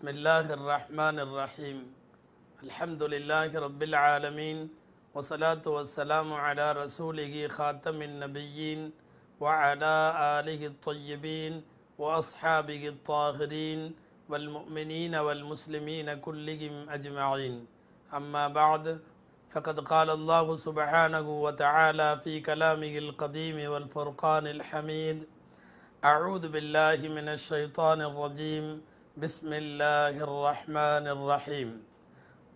بسم الله الرحمن الرحيم الحمد لله رب العالمين والصلاة والسلام على رسوله خاتم النبيين وعلى آله الطيبين وأصحابه الطاهرين والمؤمنين والمسلمين كلهم أجمعين أما بعد فقد قال الله سبحانه وتعالى في كلامه القديم والفرقان الحميد أعوذ بالله من الشيطان الرجيم بسم الله الرحمن الرحيم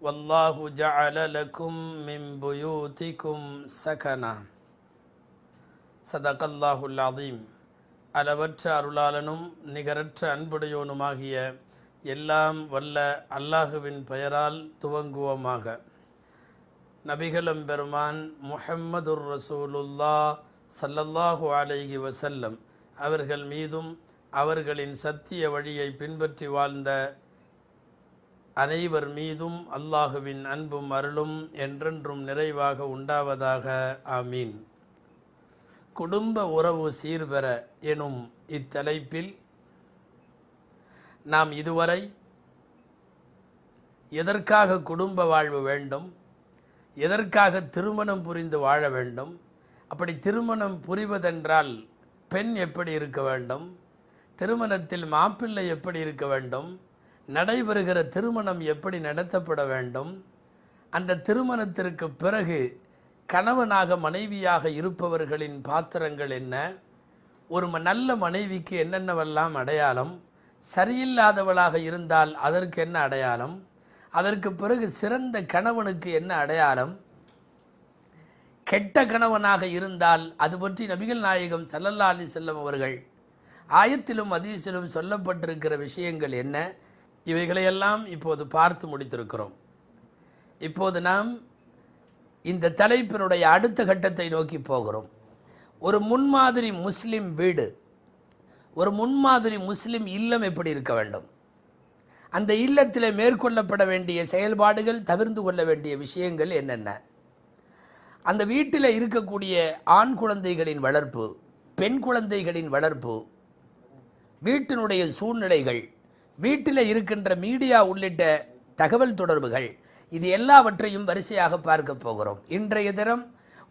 والله جعل لكم من بيوتكم سكنا صدق الله العظيم அளவற்ற அருளாளனும் நிகரற்ற அன்புடையோனுமாகிய எல்லாம் வல்ல அல்லாஹுவின் பெயரால் துவங்குவோமாக நபிகளும் பெருமான் முஹம்மதுர் ரசூலுல்லா சல்லல்லாஹு அலைஹி வசல்லம் அவர்கள் மீதும் அவர்களின் சத்திய வழியை பின்பற்றி வாழ்ந்த அனைவர் மீதும் அல்லாஹுவின் அன்பும் அருளும் என்றென்றும் நிறைவாக உண்டாவதாக ஆமீன் குடும்ப உறவு சீர்பெற எனும் இத்தலைப்பில் நாம் இதுவரை எதற்காக குடும்ப வாழ்வு வேண்டும் எதற்காக திருமணம் புரிந்து வாழ வேண்டும் அப்படி திருமணம் புரிவதென்றால் பெண் எப்படி இருக்க வேண்டும் திருமணத்தில் மாப்பிள்ளை எப்படி இருக்க வேண்டும் நடைபெறுகிற திருமணம் எப்படி நடத்தப்பட வேண்டும் அந்த திருமணத்திற்கு பிறகு கணவனாக மனைவியாக இருப்பவர்களின் பாத்திரங்கள் என்ன ஒரு நல்ல மனைவிக்கு என்னென்னவெல்லாம் அடையாளம் சரியில்லாதவளாக இருந்தால் அதற்கு என்ன அடையாளம் அதற்கு பிறகு சிறந்த கணவனுக்கு என்ன அடையாளம் கெட்ட கணவனாக இருந்தால் அது பற்றி நபிகள் நாயகம் சல்லல்லா அலி செல்லம் அவர்கள் ஆயத்திலும் அதீசிலும் சொல்லப்பட்டிருக்கிற விஷயங்கள் என்ன இவைகளையெல்லாம் இப்போது பார்த்து முடித்திருக்கிறோம் இப்போது நாம் இந்த தலைப்பினுடைய அடுத்த கட்டத்தை நோக்கி போகிறோம் ஒரு முன்மாதிரி முஸ்லீம் வீடு ஒரு முன்மாதிரி முஸ்லீம் இல்லம் எப்படி இருக்க வேண்டும் அந்த இல்லத்தில் மேற்கொள்ளப்பட வேண்டிய செயல்பாடுகள் தவிர்த்து கொள்ள வேண்டிய விஷயங்கள் என்னென்ன அந்த வீட்டில் இருக்கக்கூடிய ஆண் குழந்தைகளின் வளர்ப்பு பெண் குழந்தைகளின் வளர்ப்பு வீட்டினுடைய சூழ்நிலைகள் வீட்டில் இருக்கின்ற மீடியா உள்ளிட்ட தகவல் தொடர்புகள் இது எல்லாவற்றையும் வரிசையாக பார்க்க போகிறோம் இன்றைய தினம்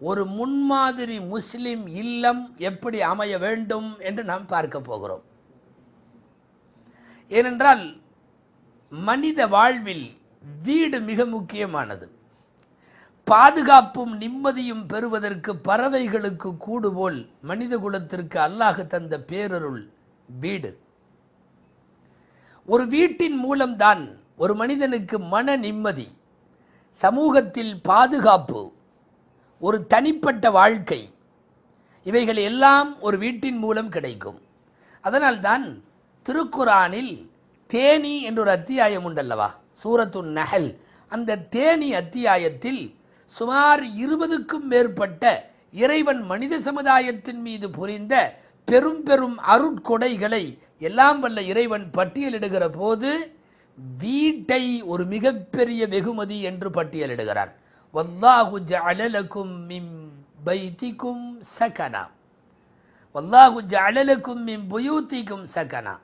ஒரு முன்மாதிரி முஸ்லிம் இல்லம் எப்படி அமைய வேண்டும் என்று நாம் பார்க்க போகிறோம் ஏனென்றால் மனித வாழ்வில் வீடு மிக முக்கியமானது பாதுகாப்பும் நிம்மதியும் பெறுவதற்கு பறவைகளுக்கு கூடுபோல் மனித குலத்திற்கு அல்லாஹ் தந்த பேரருள் வீடு ஒரு வீட்டின் மூலம்தான் ஒரு மனிதனுக்கு மன நிம்மதி சமூகத்தில் பாதுகாப்பு ஒரு தனிப்பட்ட வாழ்க்கை இவைகள் எல்லாம் ஒரு வீட்டின் மூலம் கிடைக்கும் அதனால்தான் திருக்குறானில் தேனி என்ற ஒரு அத்தியாயம் உண்டல்லவா சூரத்து நகல் அந்த தேனி அத்தியாயத்தில் சுமார் இருபதுக்கும் மேற்பட்ட இறைவன் மனித சமுதாயத்தின் மீது புரிந்த பெரும் பெரும் அருட்கொடைகளை எல்லாம் வல்ல இறைவன் பட்டியலிடுகிற போது வீட்டை ஒரு மிகப்பெரிய வெகுமதி என்று பட்டியலிடுகிறான் வல்லாஹு ஜலலக்கும் மிம் சகனா புயூத்திக்கும் சகனா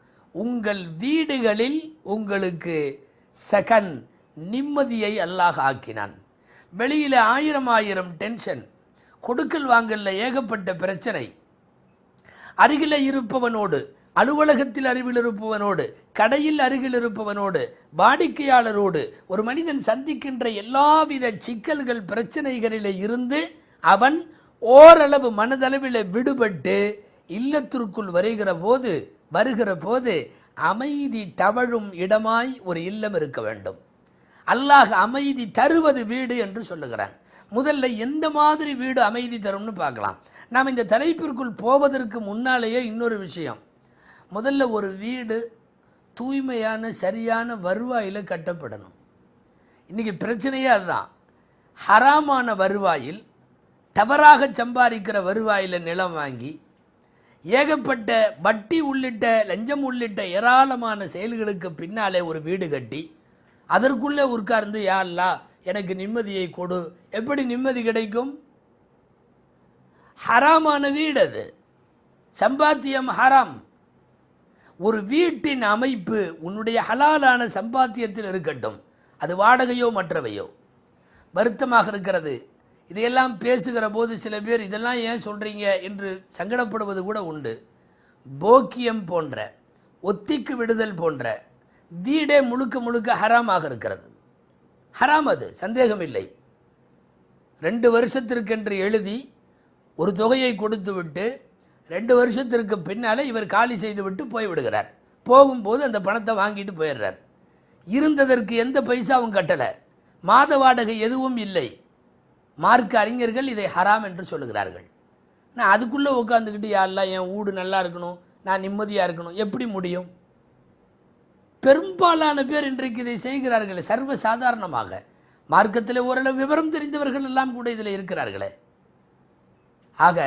உங்கள் வீடுகளில் உங்களுக்கு சகன் நிம்மதியை அல்லாஹ் ஆக்கினான் வெளியில் ஆயிரம் ஆயிரம் டென்ஷன் கொடுக்கல் வாங்கலில் ஏகப்பட்ட பிரச்சனை அருகில் இருப்பவனோடு அலுவலகத்தில் அருகில் இருப்பவனோடு கடையில் அருகில் இருப்பவனோடு வாடிக்கையாளரோடு ஒரு மனிதன் சந்திக்கின்ற எல்லாவித சிக்கல்கள் பிரச்சனைகளில் இருந்து அவன் ஓரளவு மனதளவில் விடுபட்டு இல்லத்திற்குள் வருகிற போது வருகிற போது அமைதி தவழும் இடமாய் ஒரு இல்லம் இருக்க வேண்டும் அல்லாஹ் அமைதி தருவது வீடு என்று சொல்லுகிறான் முதல்ல எந்த மாதிரி வீடு அமைதி தரும்னு பார்க்கலாம் நாம் இந்த தலைப்பிற்குள் போவதற்கு முன்னாலேயே இன்னொரு விஷயம் முதல்ல ஒரு வீடு தூய்மையான சரியான வருவாயில் கட்டப்படணும் இன்றைக்கி பிரச்சனையே அதுதான் ஹராமான வருவாயில் தவறாக சம்பாதிக்கிற வருவாயில் நிலம் வாங்கி ஏகப்பட்ட வட்டி உள்ளிட்ட லஞ்சம் உள்ளிட்ட ஏராளமான செயல்களுக்கு பின்னாலே ஒரு வீடு கட்டி அதற்குள்ளே உட்கார்ந்து யாரெல்லாம் எனக்கு நிம்மதியை கொடு எப்படி நிம்மதி கிடைக்கும் ஹராமான வீடு அது சம்பாத்தியம் ஹராம் ஒரு வீட்டின் அமைப்பு உன்னுடைய ஹலாலான சம்பாத்தியத்தில் இருக்கட்டும் அது வாடகையோ மற்றவையோ வருத்தமாக இருக்கிறது இதையெல்லாம் பேசுகிற போது சில பேர் இதெல்லாம் ஏன் சொல்கிறீங்க என்று சங்கடப்படுவது கூட உண்டு போக்கியம் போன்ற ஒத்திக்கு விடுதல் போன்ற வீடே முழுக்க முழுக்க ஹராமாக இருக்கிறது ஹராம் அது சந்தேகம் இல்லை ரெண்டு வருஷத்திற்கென்று எழுதி ஒரு தொகையை கொடுத்துவிட்டு ரெண்டு வருஷத்திற்கு பின்னால் இவர் காலி செய்துவிட்டு போய்விடுகிறார் போகும்போது அந்த பணத்தை வாங்கிட்டு போயிடுறார் இருந்ததற்கு எந்த பைசாவும் கட்டலை மாத வாடகை எதுவும் இல்லை மார்க்க அறிஞர்கள் இதை ஹராம் என்று சொல்லுகிறார்கள் நான் அதுக்குள்ளே உட்காந்துக்கிட்டு யாரெல்லாம் என் ஊடு நல்லா இருக்கணும் நான் நிம்மதியாக இருக்கணும் எப்படி முடியும் பெரும்பாலான பேர் இன்றைக்கு இதை செய்கிறார்களே சர்வ சாதாரணமாக மார்க்கத்தில் ஓரளவு விவரம் தெரிந்தவர்கள் எல்லாம் கூட இதில் இருக்கிறார்களே ஆக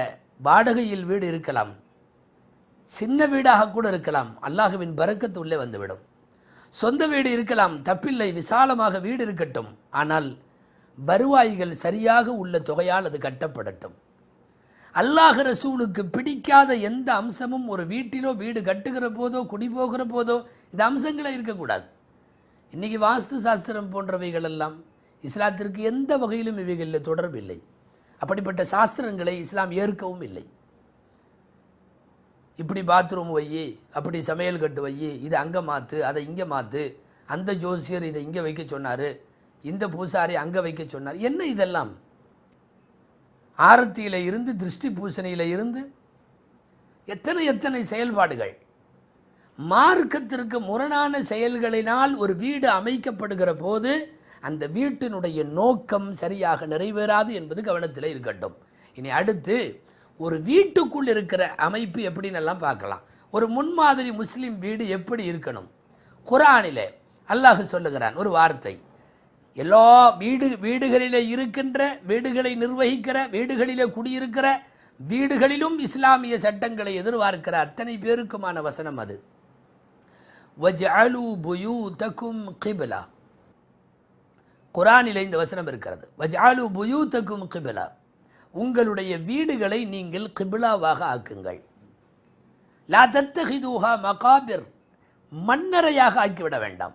வாடகையில் வீடு இருக்கலாம் சின்ன வீடாக கூட இருக்கலாம் அல்லாஹுவின் பறக்கத்து உள்ளே வந்துவிடும் சொந்த வீடு இருக்கலாம் தப்பில்லை விசாலமாக வீடு இருக்கட்டும் ஆனால் வருவாய்கள் சரியாக உள்ள தொகையால் அது கட்டப்படட்டும் அல்லாஹ் ரசூலுக்கு பிடிக்காத எந்த அம்சமும் ஒரு வீட்டிலோ வீடு கட்டுகிற போதோ குடி போகிற போதோ இந்த அம்சங்களே இருக்கக்கூடாது இன்றைக்கி வாஸ்து சாஸ்திரம் போன்றவைகளெல்லாம் இஸ்லாத்திற்கு எந்த வகையிலும் இவைகளில் தொடர்பில்லை அப்படிப்பட்ட சாஸ்திரங்களை இஸ்லாம் ஏற்கவும் இல்லை இப்படி பாத்ரூம் வையி அப்படி சமையல் கட்டு வையி இது அங்கே மாற்று அதை இங்கே மாற்று அந்த ஜோசியர் இதை இங்கே வைக்க சொன்னார் இந்த பூசாரி அங்கே வைக்க சொன்னார் என்ன இதெல்லாம் ஆரத்தியில் இருந்து திருஷ்டி பூசணியில் இருந்து எத்தனை எத்தனை செயல்பாடுகள் மார்க்கத்திற்கு முரணான செயல்களினால் ஒரு வீடு அமைக்கப்படுகிற போது அந்த வீட்டினுடைய நோக்கம் சரியாக நிறைவேறாது என்பது கவனத்தில் இருக்கட்டும் இனி அடுத்து ஒரு வீட்டுக்குள் இருக்கிற அமைப்பு எப்படின்னு எல்லாம் பார்க்கலாம் ஒரு முன்மாதிரி முஸ்லீம் வீடு எப்படி இருக்கணும் குரானிலே அல்லாஹு சொல்லுகிறான் ஒரு வார்த்தை எல்லா வீடு வீடுகளிலே இருக்கின்ற வீடுகளை நிர்வகிக்கிற வீடுகளிலே குடியிருக்கிற வீடுகளிலும் இஸ்லாமிய சட்டங்களை எதிர்பார்க்கிற அத்தனை பேருக்குமான வசனம் அது வஜ் அலு புயூ தக்கும் குரானிலே இந்த வசனம் இருக்கிறது வஜாலு புயூத்தக்கும் கிபிலா உங்களுடைய வீடுகளை நீங்கள் கிபிலாவாக ஆக்குங்கள் லா தத்தஹிதூஹா மகாபிர் மன்னரையாக ஆக்கிவிட வேண்டாம்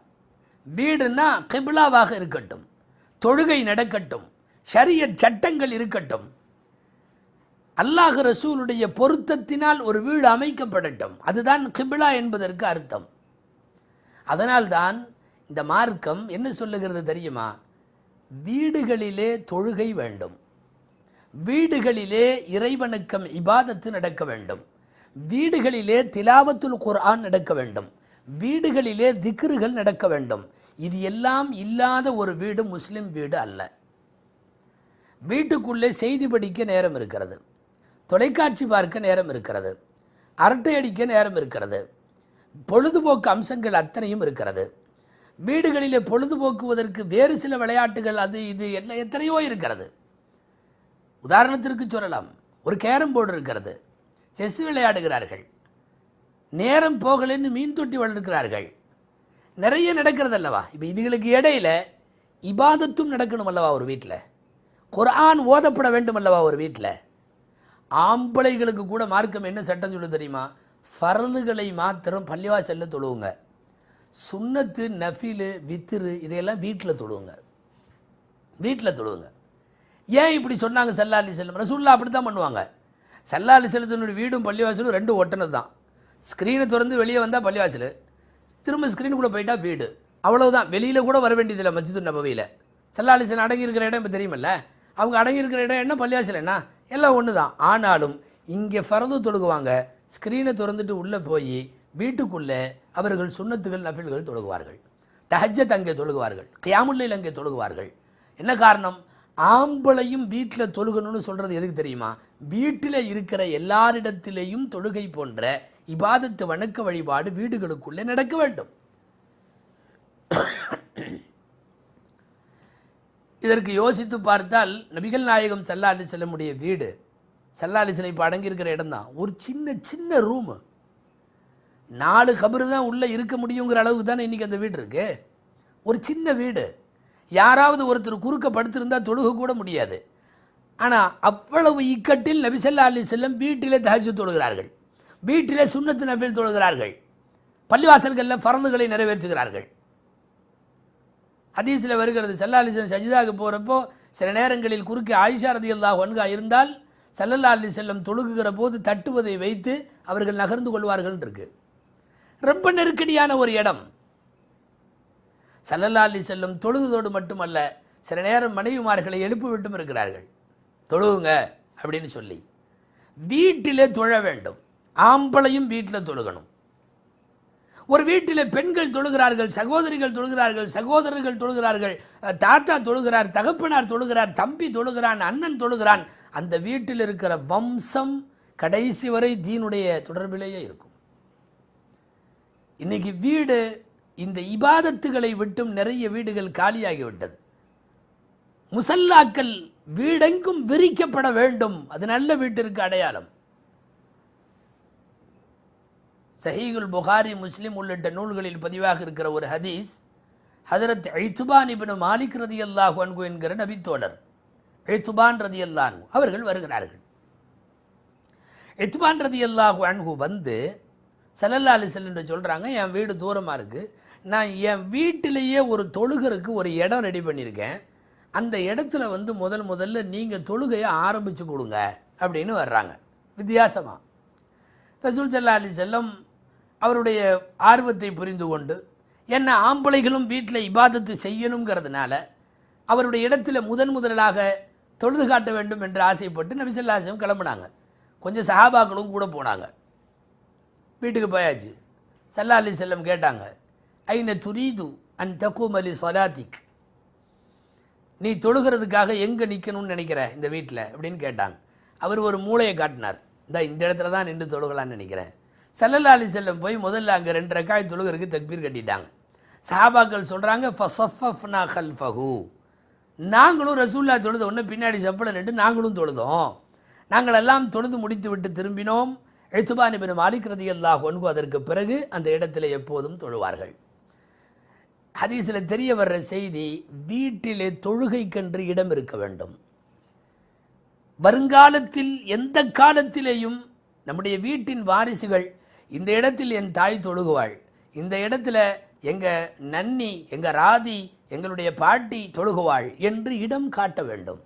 வீடுன்னா கிபிலாவாக இருக்கட்டும் தொழுகை நடக்கட்டும் ஷரியத் சட்டங்கள் இருக்கட்டும் அல்லாஹ் ரசூலுடைய பொருத்தத்தினால் ஒரு வீடு அமைக்கப்படட்டும் அதுதான் கிபிலா என்பதற்கு அர்த்தம் அதனால்தான் இந்த மார்க்கம் என்ன சொல்லுகிறது தெரியுமா வீடுகளிலே தொழுகை வேண்டும் வீடுகளிலே இறைவணக்கம் இபாதத்து நடக்க வேண்டும் வீடுகளிலே திலாவத்துல் குர்ஆன் நடக்க வேண்டும் வீடுகளிலே திக்ருகள் நடக்க வேண்டும் இது எல்லாம் இல்லாத ஒரு வீடு முஸ்லீம் வீடு அல்ல வீட்டுக்குள்ளே செய்தி படிக்க நேரம் இருக்கிறது தொலைக்காட்சி பார்க்க நேரம் இருக்கிறது அரட்டை அடிக்க நேரம் இருக்கிறது பொழுதுபோக்கு அம்சங்கள் அத்தனையும் இருக்கிறது வீடுகளிலே பொழுதுபோக்குவதற்கு வேறு சில விளையாட்டுகள் அது இது என்ன எத்தனையோ இருக்கிறது உதாரணத்திற்கு சொல்லலாம் ஒரு கேரம் போர்டு இருக்கிறது செஸ் விளையாடுகிறார்கள் நேரம் போகலன்னு மீன் தொட்டி வளர்க்கிறார்கள் நிறைய நடக்கிறது அல்லவா இப்போ இதுகளுக்கு இடையில் இபாதத்தும் நடக்கணும் அல்லவா ஒரு வீட்டில் குரான் ஓதப்பட வேண்டும் அல்லவா ஒரு வீட்டில் ஆம்பளைகளுக்கு கூட மார்க்கம் என்ன சட்டம் சொல்லு தெரியுமா ஃபரலுகளை மாத்திரம் பள்ளிவா செல்ல தொழுவுங்க சுண்ணத்து நஃபிலு வித்திரு இதையெல்லாம் வீட்டில் தொழுவுங்க வீட்டில் தொழுவுங்க ஏன் இப்படி சொன்னாங்க செல்லாலி அலி செல்லம் ரசூல்லா அப்படி தான் பண்ணுவாங்க செல்லாலி அலி செல்லத்தினுடைய வீடும் பள்ளிவாசலும் ரெண்டும் ஒட்டினது தான் ஸ்க்ரீனை திறந்து வெளியே வந்தால் பள்ளிவாசல் திரும்ப ஸ்க்ரீனுக்குள்ளே போயிட்டால் வீடு அவ்வளோதான் வெளியில் கூட வர வேண்டியதில்லை மஸ்ஜிது நபவியில் சல்லா அலி செல்லம் அடங்கியிருக்கிற இடம் இப்போ தெரியுமில்ல அவங்க அடங்கியிருக்கிற இடம் என்ன பள்ளிவாசல் என்ன எல்லாம் ஒன்று தான் ஆனாலும் இங்கே ஃபரது தொழுகுவாங்க ஸ்க்ரீனை திறந்துட்டு உள்ளே போய் வீட்டுக்குள்ளே அவர்கள் சுண்ணத்துகள் நஃபில்கள் தொழுகுவார்கள் தஹஜத் அங்கே தொழுகுவார்கள் கியாமுல்லையில் அங்கே தொழுகுவார்கள் என்ன காரணம் ஆம்பளையும் வீட்டில் தொழுகணும்னு சொல்கிறது எதுக்கு தெரியுமா வீட்டில் இருக்கிற எல்லாரிடத்திலேயும் தொழுகை போன்ற இபாதத்து வணக்க வழிபாடு வீடுகளுக்குள்ளே நடக்க வேண்டும் இதற்கு யோசித்து பார்த்தால் நபிகள் நாயகம் சல்லா அலிசல்லமுடைய வீடு சல்லா அலிசலை இப்போ அடங்கியிருக்கிற இடம்தான் ஒரு சின்ன சின்ன ரூமு நாலு கபரு தான் உள்ளே இருக்க முடியுங்கிற அளவுக்கு தானே இன்றைக்கி அந்த வீடு இருக்குது ஒரு சின்ன வீடு யாராவது ஒருத்தர் குறுக்க படுத்திருந்தால் தொழுக கூட முடியாது ஆனால் அவ்வளவு இக்கட்டில் நபிசல்லா அலி செல்லம் வீட்டிலே தகச்சு தொழுகிறார்கள் வீட்டிலே சுண்ணத்து நபில் தொழுகிறார்கள் பள்ளிவாசல்களில் பறந்துகளை நிறைவேற்றுகிறார்கள் ஹதீஸில் வருகிறது செல்லா அலிசன் சஜிதாவுக்கு போகிறப்போ சில நேரங்களில் குறுக்கே ஆயிஷா ரதி ஒன்கா இருந்தால் செல்லல்லா அலி செல்லம் தொழுகுகிற போது தட்டுவதை வைத்து அவர்கள் நகர்ந்து கொள்வார்கள் இருக்குது ரொம்ப நெருக்கடியான ஒரு இடம் சல்லல்லா செல்லும் தொழுதோடு மட்டுமல்ல சில நேரம் மனைவிமார்களை எழுப்பி விட்டும் இருக்கிறார்கள் தொழுவுங்க அப்படின்னு சொல்லி வீட்டிலே தொழ வேண்டும் ஆம்பளையும் வீட்டில் தொழுகணும் ஒரு வீட்டில் பெண்கள் தொழுகிறார்கள் சகோதரிகள் தொழுகிறார்கள் சகோதரர்கள் தொழுகிறார்கள் தாத்தா தொழுகிறார் தகப்பனார் தொழுகிறார் தம்பி தொழுகிறான் அண்ணன் தொழுகிறான் அந்த வீட்டில் இருக்கிற வம்சம் கடைசி வரை தீனுடைய தொடர்பிலேயே இருக்கும் இன்னைக்கு வீடு இந்த இபாதத்துகளை விட்டும் நிறைய வீடுகள் காலியாகிவிட்டது முசல்லாக்கள் வீடெங்கும் விரிக்கப்பட வேண்டும் அது நல்ல வீட்டிற்கு அடையாளம் சஹீகுல் புகாரி முஸ்லீம் உள்ளிட்ட நூல்களில் பதிவாக இருக்கிற ஒரு ஹதீஸ் ஹதரத் ஐத்துபான் இபின் மாலிக் ரதி அல்லாஹு அன்கு என்கிற நபித்தோழர் எழுத்துபான் ரதி அல்லாஹு அவர்கள் வருகிறார்கள் எத்துபான் ரதி அல்லாஹு அன்கு வந்து செல்லல்லா அலி செல்லுன்ற சொல்கிறாங்க என் வீடு தூரமாக இருக்குது நான் என் வீட்டிலேயே ஒரு தொழுகருக்கு ஒரு இடம் ரெடி பண்ணியிருக்கேன் அந்த இடத்துல வந்து முதல் முதல்ல நீங்கள் தொழுகையை ஆரம்பித்து கொடுங்க அப்படின்னு வர்றாங்க வித்தியாசமாக ரசூல் செல்லா அலி செல்லம் அவருடைய ஆர்வத்தை புரிந்து கொண்டு என்ன ஆம்பளைகளும் வீட்டில் இபாதத்து செய்யணுங்கிறதுனால அவருடைய இடத்துல முதன் முதலாக தொழுது காட்ட வேண்டும் என்று ஆசைப்பட்டு நபிசல்லாசியம் கிளம்புனாங்க கொஞ்சம் சஹாபாக்களும் கூட போனாங்க வீட்டுக்கு போயாச்சு சல்லா அலி செல்லம் கேட்டாங்க ஐன துரீது அன் தக்கூம் அலி சொலாத்திக் நீ தொழுகிறதுக்காக எங்கே நிற்கணும்னு நினைக்கிற இந்த வீட்டில் அப்படின்னு கேட்டாங்க அவர் ஒரு மூளையை காட்டினார் இந்த இந்த இடத்துல தான் நின்று தொழுகலான்னு நினைக்கிறேன் சல்லல்லா அலி செல்லம் போய் முதல்ல அங்கே ரெண்டு ரெக்காய் தொழுகிறதுக்கு தக்பீர் கட்டிட்டாங்க சஹாபாக்கள் சொல்கிறாங்க ஃபசஃப்னா ஹல்ஃபஹூ நாங்களும் ரசூல்லா தொழுத ஒன்று பின்னாடி செப்பலை நின்று நாங்களும் தொழுதோம் நாங்களெல்லாம் தொழுது முடித்து விட்டு திரும்பினோம் எத்துபான் பின் மாலிக் ரதி அல்லாஹ் அதற்கு பிறகு அந்த இடத்துல எப்போதும் தொழுவார்கள் ஹதீஸில் தெரிய வர்ற செய்தி வீட்டிலே தொழுகைக்கென்று இடம் இருக்க வேண்டும் வருங்காலத்தில் எந்த காலத்திலேயும் நம்முடைய வீட்டின் வாரிசுகள் இந்த இடத்தில் என் தாய் தொழுகுவாள் இந்த இடத்துல எங்கள் நன்னி எங்கள் ராதி எங்களுடைய பாட்டி தொழுகுவாள் என்று இடம் காட்ட வேண்டும்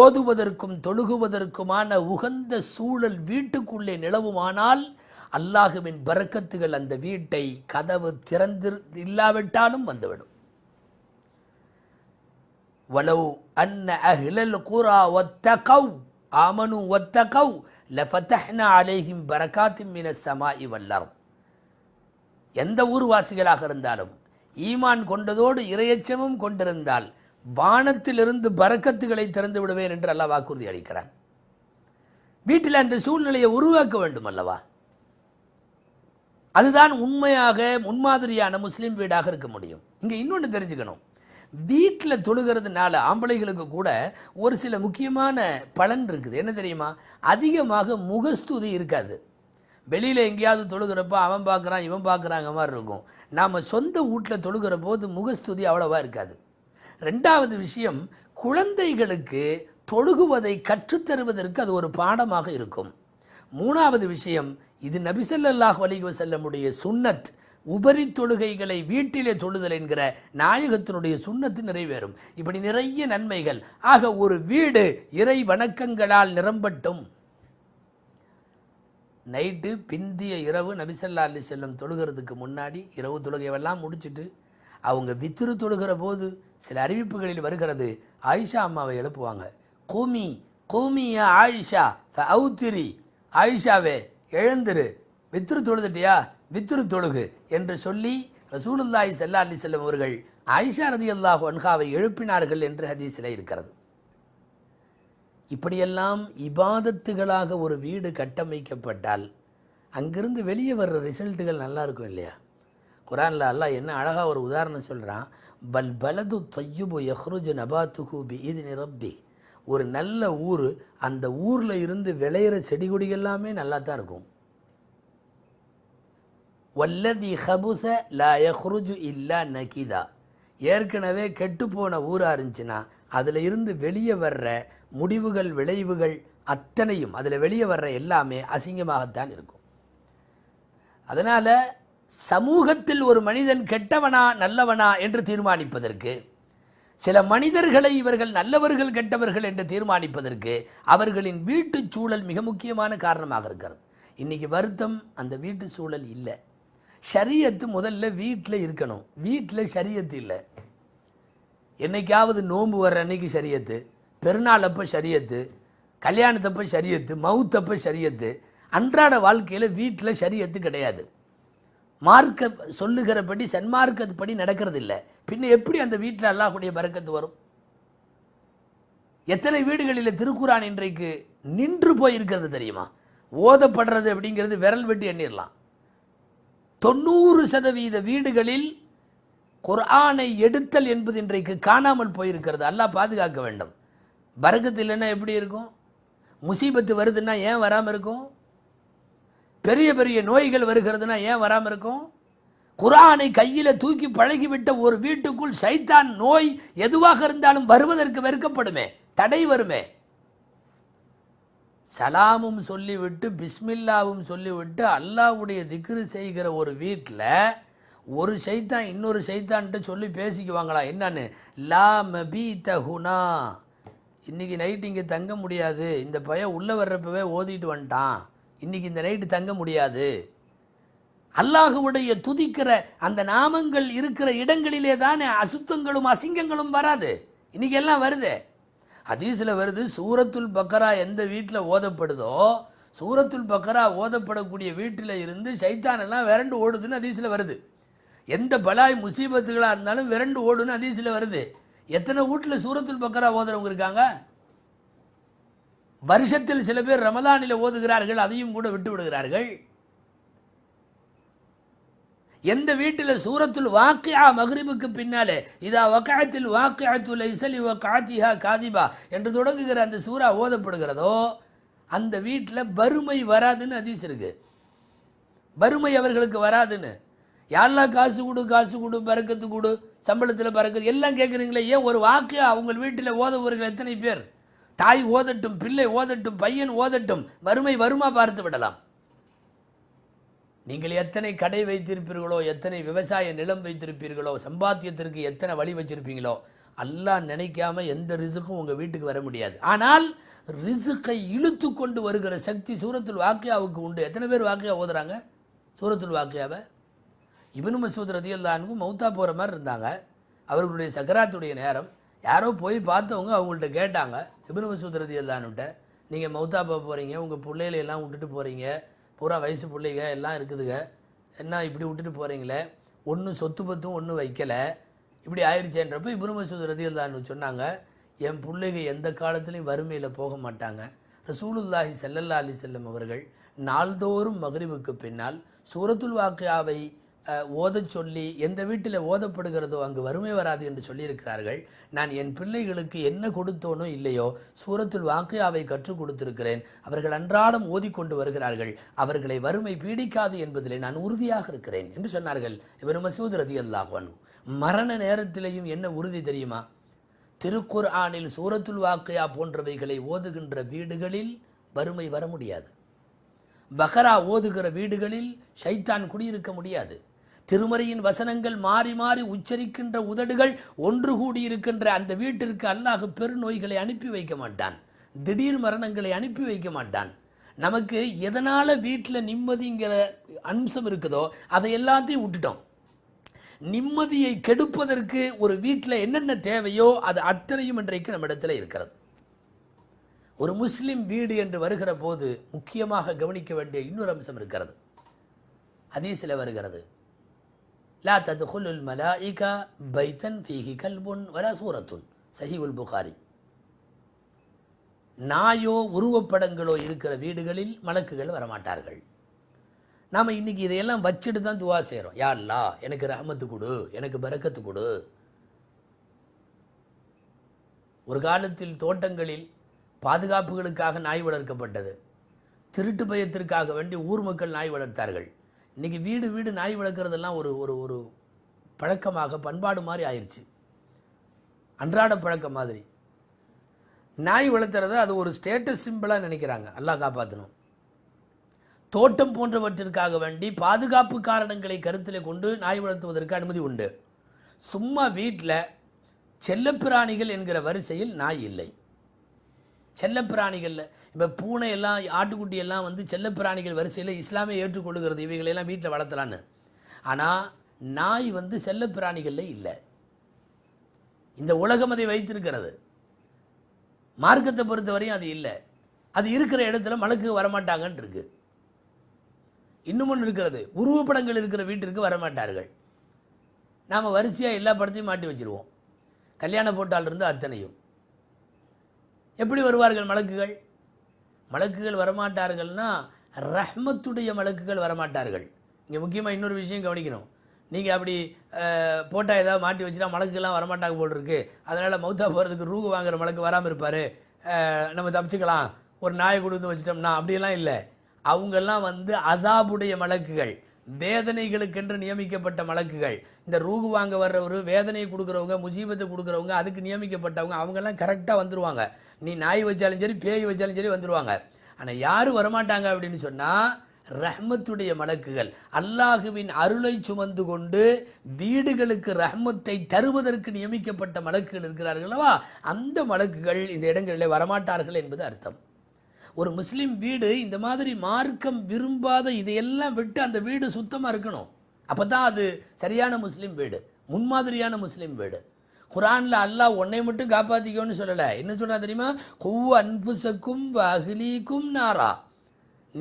ஓதுவதற்கும் தொழுகுவதற்குமான உகந்த சூழல் வீட்டுக்குள்ளே நிலவுமானால் அல்லாஹுவின் பறக்கத்துகள் அந்த வீட்டை கதவு திறந்து இல்லாவிட்டாலும் வந்துவிடும் வலவு அன்ன அஹ்லல் கூரா ஒத்தகவ் ஆமனு ஒத்தகவ் லஃபத்தஹ்னா அலேஹிம் பரகாத்தின் மின சமா இவல்லரும் எந்த ஊர்வாசிகளாக இருந்தாலும் ஈமான் கொண்டதோடு இறையச்சமும் கொண்டிருந்தால் வானத்திலிருந்து பறக்கத்துகளை திறந்து விடுவேன் என்று அல்லா வாக்குறுதி அளிக்கிறான் வீட்டில் அந்த சூழ்நிலையை உருவாக்க வேண்டும் அல்லவா அதுதான் உண்மையாக முன்மாதிரியான முஸ்லீம் வீடாக இருக்க முடியும் இங்கே இன்னொன்று தெரிஞ்சுக்கணும் வீட்டில் தொழுகிறதுனால ஆம்பளைகளுக்கு கூட ஒரு சில முக்கியமான பலன் இருக்குது என்ன தெரியுமா அதிகமாக முகஸ்துதி இருக்காது வெளியில் எங்கேயாவது தொழுகிறப்போ அவன் பார்க்குறான் இவன் பார்க்குறாங்க மாதிரி இருக்கும் நாம் சொந்த வீட்டில் தொழுகிற போது முகஸ்துதி அவ்வளோவா இருக்காது ரெண்டாவது விஷயம் குழந்தைகளுக்கு தொழுகுவதை கற்றுத்தருவதற்கு அது ஒரு பாடமாக இருக்கும் மூணாவது விஷயம் இது நபிசல்லாஹ் வலிக செல்லமுடைய சுன்னத் உபரி தொழுகைகளை வீட்டிலே தொழுதல் என்கிற நாயகத்தினுடைய சுண்ணத்து நிறைவேறும் இப்படி நிறைய நன்மைகள் ஆக ஒரு வீடு இறை வணக்கங்களால் நிரம்பட்டும் நைட்டு பிந்திய இரவு நபிசல்லா அல்லி செல்லம் தொழுகிறதுக்கு முன்னாடி இரவு தொழுகையெல்லாம் முடிச்சுட்டு அவங்க வித்திரு தொழுகிற போது சில அறிவிப்புகளில் வருகிறது ஆயிஷா அம்மாவை எழுப்புவாங்க கோமி கோமியா ஆயிஷா அவுத்திரி ஆயிஷாவே எழுந்துரு வித்திரு தொழுதுட்டியா வித்திரு தொழுகு என்று சொல்லி ரசூலுல்லாய் செல்லா அலி செல்லம் அவர்கள் ஆயிஷா ரதி அல்லாஹ் ஒன்ஹாவை எழுப்பினார்கள் என்று ஹதீஸில் இருக்கிறது இப்படியெல்லாம் இபாதத்துகளாக ஒரு வீடு கட்டமைக்கப்பட்டால் அங்கிருந்து வெளியே வர்ற ரிசல்ட்டுகள் நல்லா இருக்கும் இல்லையா குரானில் அல்லா என்ன அழகாக ஒரு உதாரணம் சொல்கிறான் பல் பலது தொய்யுபு யஹ்ருஜு நபாத்துகு பி இது நிரப்பி ஒரு நல்ல ஊர் அந்த ஊரில் இருந்து விளையிற செடி கொடி எல்லாமே நல்லா தான் இருக்கும் வல்லதி ஹபுச லா எஹ்ருஜு இல்லா நகிதா ஏற்கனவே கெட்டுப்போன ஊராக இருந்துச்சுன்னா அதில் இருந்து வெளியே வர்ற முடிவுகள் விளைவுகள் அத்தனையும் அதில் வெளியே வர்ற எல்லாமே அசிங்கமாகத்தான் இருக்கும் அதனால் சமூகத்தில் ஒரு மனிதன் கெட்டவனா நல்லவனா என்று தீர்மானிப்பதற்கு சில மனிதர்களை இவர்கள் நல்லவர்கள் கெட்டவர்கள் என்று தீர்மானிப்பதற்கு அவர்களின் வீட்டு சூழல் மிக முக்கியமான காரணமாக இருக்கிறது இன்றைக்கி வருத்தம் அந்த வீட்டு சூழல் இல்லை ஷரியத்து முதல்ல வீட்டில் இருக்கணும் வீட்டில் ஷரியத்து இல்லை என்றைக்காவது நோன்பு வர்ற அன்னைக்கு ஷரியத்து பெருநாள் அப்போ ஷரியத்து கல்யாணத்தப்போ ஷரியத்து மவுத்தப்போ ஷரியத்து அன்றாட வாழ்க்கையில் வீட்டில் ஷரியத்து கிடையாது மார்க்க சொல்லுகிறபடி சன்மார்க்கப்படி நடக்கிறது இல்லை பின்ன எப்படி அந்த வீட்டில் அல்லாஹுடைய பறக்கத்து வரும் எத்தனை வீடுகளில் திருக்குறான் இன்றைக்கு நின்று போயிருக்கிறது தெரியுமா ஓதப்படுறது அப்படிங்கிறது விரல் வெட்டி எண்ணிடலாம் தொண்ணூறு சதவீத வீடுகளில் குர்ஆனை எடுத்தல் என்பது இன்றைக்கு காணாமல் போயிருக்கிறது அல்லாஹ் பாதுகாக்க வேண்டும் பறக்கத்து இல்லைன்னா எப்படி இருக்கும் முசீபத்து வருதுன்னா ஏன் வராமல் இருக்கும் பெரிய பெரிய நோய்கள் வருகிறதுனா ஏன் வராமல் இருக்கும் குரானை கையில் தூக்கி பழகிவிட்ட ஒரு வீட்டுக்குள் சைத்தான் நோய் எதுவாக இருந்தாலும் வருவதற்கு வெறுக்கப்படுமே தடை வருமே சலாமும் சொல்லிவிட்டு பிஸ்மில்லாவும் சொல்லிவிட்டு அல்லாவுடைய திக்ரு செய்கிற ஒரு வீட்டில் ஒரு சைத்தான் இன்னொரு சைத்தான்ட்டு சொல்லி பேசிக்குவாங்களா என்னன்னு லா மபி தகுனா இன்றைக்கி நைட் இங்கே தங்க முடியாது இந்த பையன் உள்ளே வர்றப்பவே ஓதிட்டு வந்துட்டான் இன்றைக்கி இந்த நைட்டு தங்க முடியாது அல்லாஹுவுடைய துதிக்கிற அந்த நாமங்கள் இருக்கிற இடங்களிலே தானே அசுத்தங்களும் அசிங்கங்களும் வராது இன்றைக்கி எல்லாம் வருது அதீசில் வருது சூரத்துல் பக்கரா எந்த வீட்டில் ஓதப்படுதோ சூரத்துல் பக்கரா ஓதப்படக்கூடிய வீட்டில் இருந்து சைத்தானெல்லாம் விரண்டு ஓடுதுன்னு அதீசில் வருது எந்த பலாய் முசீபத்துகளாக இருந்தாலும் விரண்டு ஓடுன்னு அதீசில் வருது எத்தனை வீட்டில் சூரத்துல் பக்கரா ஓதுறவங்க இருக்காங்க வருஷத்தில் சில பேர் ரமதானில் ஓதுகிறார்கள் அதையும் கூட விட்டு விடுகிறார்கள் எந்த வீட்டில் சூரத்துல் வாக்கியா மகரிபுக்கு பின்னாலே இதா வக்காயத்தில் வாக்கியத்துல இசலி காத்திஹா காதிபா என்று தொடங்குகிற அந்த சூறா ஓதப்படுகிறதோ அந்த வீட்டில் வறுமை வராதுன்னு அதிஸ் இருக்கு வறுமை அவர்களுக்கு வராதுன்னு யாரெல்லாம் காசு கொடு காசு கொடு பறக்கத்து கொடு சம்பளத்தில் பறக்கிறது எல்லாம் கேட்குறீங்களே ஏன் ஒரு வாக்கு அவங்க வீட்டில் ஓதவர்கள் எத்தனை பேர் தாய் ஓதட்டும் பிள்ளை ஓதட்டும் பையன் ஓதட்டும் வறுமை வருமா பார்த்து விடலாம் நீங்கள் எத்தனை கடை வைத்திருப்பீர்களோ எத்தனை விவசாய நிலம் வைத்திருப்பீர்களோ சம்பாத்தியத்திற்கு எத்தனை வழி வச்சிருப்பீங்களோ அல்லா நினைக்காம எந்த ரிசுக்கும் உங்கள் வீட்டுக்கு வர முடியாது ஆனால் ரிசுக்கை இழுத்து கொண்டு வருகிற சக்தி சூரத்துல் வாக்கியாவுக்கு உண்டு எத்தனை பேர் வாக்கியா ஓதுறாங்க சூரத்துல் வாக்கியாவை இவனு மசூத் ரதியல்லானுக்கும் மௌத்தா போகிற மாதிரி இருந்தாங்க அவர்களுடைய சக்கராத்துடைய நேரம் யாரோ போய் பார்த்தவங்க அவங்கள்ட்ட கேட்டாங்க இபின் மசூத் ரதி அல்லான்னுட்ட நீங்கள் மௌத்தாப்பா போகிறீங்க உங்கள் எல்லாம் விட்டுட்டு போகிறீங்க பூரா வயசு பிள்ளைங்க எல்லாம் இருக்குதுங்க என்ன இப்படி விட்டுட்டு போகிறீங்களே ஒன்றும் சொத்து பத்தும் ஒன்றும் வைக்கலை இப்படி ஆயிடுச்சேன்றப்ப இபின் மசூத் ரதி அல்லான்னு சொன்னாங்க என் பிள்ளைங்க எந்த காலத்துலேயும் வறுமையில் போக மாட்டாங்க ரசூலுல்லாஹி செல்லல்லா அலி செல்லம் அவர்கள் நாள்தோறும் மகரிவுக்கு பின்னால் சூரத்துல் வாக்கியாவை ஓத சொல்லி எந்த வீட்டில் ஓதப்படுகிறதோ அங்கு வறுமை வராது என்று சொல்லியிருக்கிறார்கள் நான் என் பிள்ளைகளுக்கு என்ன கொடுத்தோனோ இல்லையோ சூரத்தில் வாக்கியாவை கற்றுக் கொடுத்திருக்கிறேன் அவர்கள் அன்றாடம் ஓதிக்கொண்டு வருகிறார்கள் அவர்களை வறுமை பீடிக்காது என்பதிலே நான் உறுதியாக இருக்கிறேன் என்று சொன்னார்கள் இவர் மசூத் ரதி அல்லாஹன் மரண நேரத்திலேயும் என்ன உறுதி தெரியுமா திருக்குர் ஆனில் சூரத்துல் வாக்கையா போன்றவைகளை ஓதுகின்ற வீடுகளில் வறுமை வர முடியாது பஹரா ஓதுகிற வீடுகளில் ஷைத்தான் குடியிருக்க முடியாது திருமறையின் வசனங்கள் மாறி மாறி உச்சரிக்கின்ற உதடுகள் ஒன்று கூடியிருக்கின்ற அந்த வீட்டிற்கு அல்லாஹ் பெருநோய்களை அனுப்பி வைக்க மாட்டான் திடீர் மரணங்களை அனுப்பி வைக்க மாட்டான் நமக்கு எதனால் வீட்டில் நிம்மதிங்கிற அம்சம் இருக்குதோ அதை எல்லாத்தையும் விட்டுட்டோம் நிம்மதியை கெடுப்பதற்கு ஒரு வீட்டில் என்னென்ன தேவையோ அது அத்தனையும் இன்றைக்கு இடத்துல இருக்கிறது ஒரு முஸ்லீம் வீடு என்று வருகிற போது முக்கியமாக கவனிக்க வேண்டிய இன்னொரு அம்சம் இருக்கிறது அதே சில வருகிறது லா ததுகுல் மலாயிகா பைத்தன் ஃபீஹி கல்புன் வர சூரத்துன் சஹி உல் புகாரி நாயோ உருவப்படங்களோ இருக்கிற வீடுகளில் மலக்குகள் வரமாட்டார்கள் நாம் இன்றைக்கி இதையெல்லாம் வச்சுட்டு தான் துவா செய்கிறோம் யார்லா எனக்கு ரஹமத்து கொடு எனக்கு பறக்கத்து கொடு ஒரு காலத்தில் தோட்டங்களில் பாதுகாப்புகளுக்காக நாய் வளர்க்கப்பட்டது திருட்டு பயத்திற்காக வேண்டி ஊர் மக்கள் நாய் வளர்த்தார்கள் இன்றைக்கி வீடு வீடு நாய் வளர்க்குறதெல்லாம் ஒரு ஒரு ஒரு பழக்கமாக பண்பாடு மாதிரி ஆயிடுச்சு அன்றாட பழக்கம் மாதிரி நாய் வளர்த்துறத அது ஒரு ஸ்டேட்டஸ் சிம்பிளாக நினைக்கிறாங்க எல்லாம் காப்பாற்றணும் தோட்டம் போன்றவற்றிற்காக வேண்டி பாதுகாப்பு காரணங்களை கருத்தில் கொண்டு நாய் வளர்த்துவதற்கு அனுமதி உண்டு சும்மா வீட்டில் செல்லப்பிராணிகள் என்கிற வரிசையில் நாய் இல்லை செல்லப்பிராணிகளில் இப்போ பூனை எல்லாம் ஆட்டுக்குட்டி எல்லாம் வந்து செல்லப்பிராணிகள் வரிசையில் இஸ்லாமே ஏற்றுக்கொள்ளுகிறது இவைகளெல்லாம் வீட்டில் வளர்த்தலான்னு ஆனால் நாய் வந்து செல்லப்பிராணிகளில் இல்லை இந்த உலகம் அதை வைத்திருக்கிறது மார்க்கத்தை பொறுத்தவரையும் அது இல்லை அது இருக்கிற இடத்துல மலக்கு வரமாட்டாங்கன்னு இருக்குது இன்னும் ஒன்று இருக்கிறது உருவப்படங்கள் இருக்கிற வீட்டிற்கு வரமாட்டார்கள் நாம் வரிசையாக எல்லா படத்தையும் மாட்டி வச்சுருவோம் கல்யாண போட்டால் இருந்து அத்தனையும் எப்படி வருவார்கள் மலக்குகள் மலக்குகள் வரமாட்டார்கள்னா ரஹ்மத்துடைய மலக்குகள் வரமாட்டார்கள் இங்கே முக்கியமாக இன்னொரு விஷயம் கவனிக்கணும் நீங்கள் அப்படி போட்டால் ஏதாவது மாட்டி வச்சுனா மலக்குலாம் வரமாட்டாங்க போல் இருக்கு அதனால் மௌத்தா போகிறதுக்கு ரூகு வாங்குற மலக்கு வராமல் இருப்பார் நம்ம தப்பிச்சுக்கலாம் ஒரு நாயை கொடுத்து வந்து வச்சிட்டோம்னா அப்படியெல்லாம் இல்லை அவங்கெல்லாம் வந்து அதாபுடைய மலக்குகள் வேதனைகளுக்கென்று நியமிக்கப்பட்ட மலக்குகள் இந்த ரூகு வாங்க வர்றவர் வேதனையை கொடுக்குறவங்க முசீபத்தை கொடுக்குறவங்க அதுக்கு நியமிக்கப்பட்டவங்க அவங்கெல்லாம் கரெக்டாக வந்துடுவாங்க நீ நாய் வச்சாலும் சரி பேய் வச்சாலும் சரி வந்துடுவாங்க ஆனால் யாரும் வரமாட்டாங்க அப்படின்னு சொன்னால் ரஹ்மத்துடைய மலக்குகள் அல்லாஹுவின் அருளை சுமந்து கொண்டு வீடுகளுக்கு ரஹ்மத்தை தருவதற்கு நியமிக்கப்பட்ட மலக்குகள் இருக்கிறார்களவா அந்த மலக்குகள் இந்த இடங்களில் வரமாட்டார்கள் என்பது அர்த்தம் ஒரு முஸ்லீம் வீடு இந்த மாதிரி மார்க்கம் விரும்பாத இதையெல்லாம் விட்டு அந்த வீடு சுத்தமாக இருக்கணும் அப்போ தான் அது சரியான முஸ்லீம் வீடு முன்மாதிரியான முஸ்லீம் வீடு குரானில் அல்லாஹ் ஒன்னை மட்டும் காப்பாற்றிக்கணும்னு சொல்லலை என்ன சொல்கிறா தெரியுமா ஹூ அன்புசக்கும் அகிலிக்கும் நாரா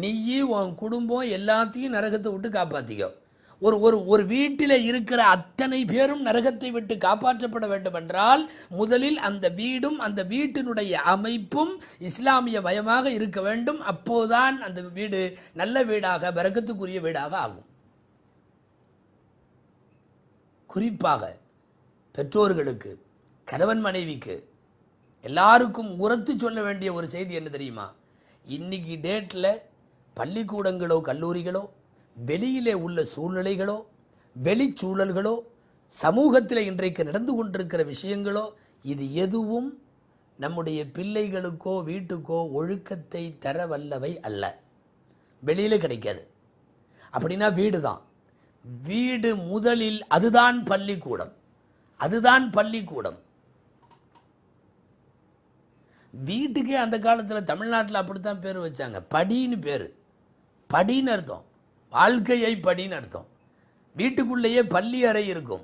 நீயும் உன் குடும்பம் எல்லாத்தையும் நரகத்தை விட்டு காப்பாற்றிக்கோ ஒரு ஒரு ஒரு வீட்டில் இருக்கிற அத்தனை பேரும் நரகத்தை விட்டு காப்பாற்றப்பட வேண்டும் என்றால் முதலில் அந்த வீடும் அந்த வீட்டினுடைய அமைப்பும் இஸ்லாமிய மயமாக இருக்க வேண்டும் அப்போதான் அந்த வீடு நல்ல வீடாக பறக்கத்துக்குரிய வீடாக ஆகும் குறிப்பாக பெற்றோர்களுக்கு கணவன் மனைவிக்கு எல்லாருக்கும் உரத்து சொல்ல வேண்டிய ஒரு செய்தி என்ன தெரியுமா இன்றைக்கி டேட்டில் பள்ளிக்கூடங்களோ கல்லூரிகளோ வெளியிலே உள்ள சூழ்நிலைகளோ வெளிச்சூழல்களோ சமூகத்தில் இன்றைக்கு நடந்து கொண்டிருக்கிற விஷயங்களோ இது எதுவும் நம்முடைய பிள்ளைகளுக்கோ வீட்டுக்கோ ஒழுக்கத்தை தர வல்லவை அல்ல வெளியில் கிடைக்காது அப்படின்னா வீடு தான் வீடு முதலில் அதுதான் பள்ளிக்கூடம் அதுதான் பள்ளிக்கூடம் வீட்டுக்கே அந்த காலத்தில் தமிழ்நாட்டில் அப்படித்தான் பேர் வச்சாங்க படின்னு பேர் படின்னு அர்த்தம் வாழ்க்கையை படின்னு அர்த்தம் வீட்டுக்குள்ளேயே பள்ளி அறை இருக்கும்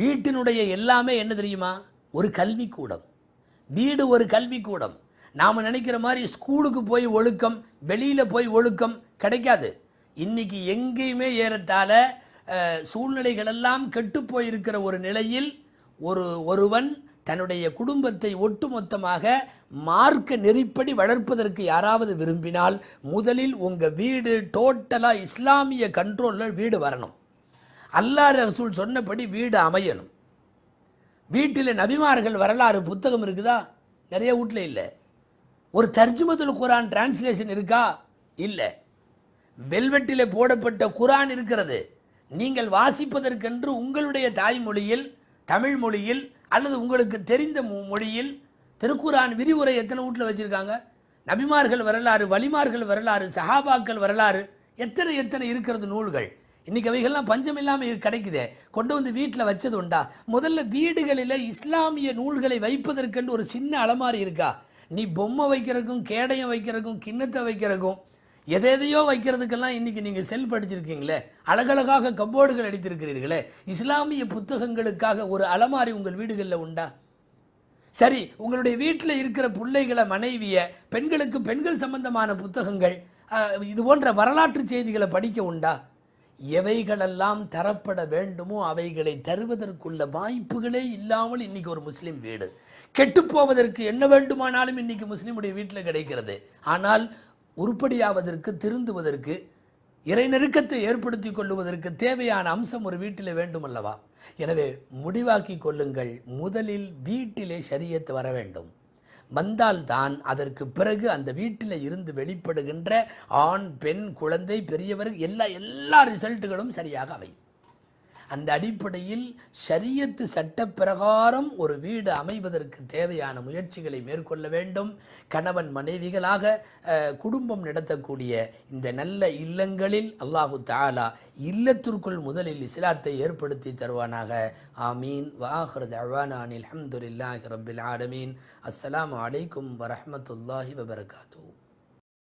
வீட்டினுடைய எல்லாமே என்ன தெரியுமா ஒரு கல்விக்கூடம் வீடு ஒரு கல்விக்கூடம் நாம் நினைக்கிற மாதிரி ஸ்கூலுக்கு போய் ஒழுக்கம் வெளியில் போய் ஒழுக்கம் கிடைக்காது இன்றைக்கி எங்கேயுமே ஏறத்தாழ சூழ்நிலைகளெல்லாம் கெட்டுப்போயிருக்கிற ஒரு நிலையில் ஒரு ஒருவன் தன்னுடைய குடும்பத்தை ஒட்டுமொத்தமாக மார்க்க நெறிப்படி வளர்ப்பதற்கு யாராவது விரும்பினால் முதலில் உங்கள் வீடு டோட்டலாக இஸ்லாமிய கண்ட்ரோலில் வீடு வரணும் அல்லா ரசூல் சொன்னபடி வீடு அமையணும் வீட்டில் நபிமார்கள் வரலாறு புத்தகம் இருக்குதா நிறைய வீட்டில் இல்லை ஒரு தர்ஜுமதுல் குரான் டிரான்ஸ்லேஷன் இருக்கா இல்லை வெல்வெட்டில் போடப்பட்ட குரான் இருக்கிறது நீங்கள் வாசிப்பதற்கென்று உங்களுடைய தாய்மொழியில் தமிழ் மொழியில் அல்லது உங்களுக்கு தெரிந்த மொழியில் திருக்குரான் விரிவுரை எத்தனை வீட்டில் வச்சுருக்காங்க நபிமார்கள் வரலாறு வலிமார்கள் வரலாறு சஹாபாக்கள் வரலாறு எத்தனை எத்தனை இருக்கிறது நூல்கள் இன்றைக்கி அவைகள்லாம் பஞ்சம் இல்லாமல் கிடைக்குது கொண்டு வந்து வீட்டில் வச்சது உண்டா முதல்ல வீடுகளில் இஸ்லாமிய நூல்களை வைப்பதற்கென்று ஒரு சின்ன அலமாரி இருக்கா நீ பொம்மை வைக்கிறதுக்கும் கேடயம் வைக்கிறதுக்கும் கிண்ணத்தை வைக்கிறதுக்கும் எதையோ வைக்கிறதுக்கெல்லாம் இன்றைக்கி நீங்கள் செல் படிச்சிருக்கீங்களே அழகழகாக கப்போர்டுகள் அடித்திருக்கிறீர்களே இஸ்லாமிய புத்தகங்களுக்காக ஒரு அலமாரி உங்கள் வீடுகளில் உண்டா சரி உங்களுடைய வீட்டில் இருக்கிற பிள்ளைகளை மனைவியை பெண்களுக்கு பெண்கள் சம்பந்தமான புத்தகங்கள் இது போன்ற வரலாற்று செய்திகளை படிக்க உண்டா எவைகளெல்லாம் தரப்பட வேண்டுமோ அவைகளை தருவதற்குள்ள வாய்ப்புகளே இல்லாமல் இன்னைக்கு ஒரு முஸ்லீம் வீடு கெட்டுப்போவதற்கு என்ன வேண்டுமானாலும் இன்னைக்கு முஸ்லீமுடைய வீட்டில் கிடைக்கிறது ஆனால் உருப்படியாவதற்கு திருந்துவதற்கு இறை நெருக்கத்தை ஏற்படுத்தி கொள்ளுவதற்கு தேவையான அம்சம் ஒரு வீட்டில் வேண்டும் அல்லவா எனவே முடிவாக்கி கொள்ளுங்கள் முதலில் வீட்டிலே சரியத்து வர வேண்டும் வந்தால்தான் அதற்கு பிறகு அந்த வீட்டில் இருந்து வெளிப்படுகின்ற ஆண் பெண் குழந்தை பெரியவர் எல்லா எல்லா ரிசல்ட்டுகளும் சரியாக அவை அந்த அடிப்படையில் ஷரியத்து சட்ட பிரகாரம் ஒரு வீடு அமைவதற்கு தேவையான முயற்சிகளை மேற்கொள்ள வேண்டும் கணவன் மனைவிகளாக குடும்பம் நடத்தக்கூடிய இந்த நல்ல இல்லங்களில் அல்லாஹு தாலா இல்லத்திற்குள் முதலில் இஸ்லாத்தை ஏற்படுத்தி தருவானாக ஆமீன் வாஹர் தவானானில் அஹமதுல்லாஹி ரபில் ஆலமீன் அஸ்லாம் வலைக்கும் வரமத்துல்லாஹி வபர்காத்தூ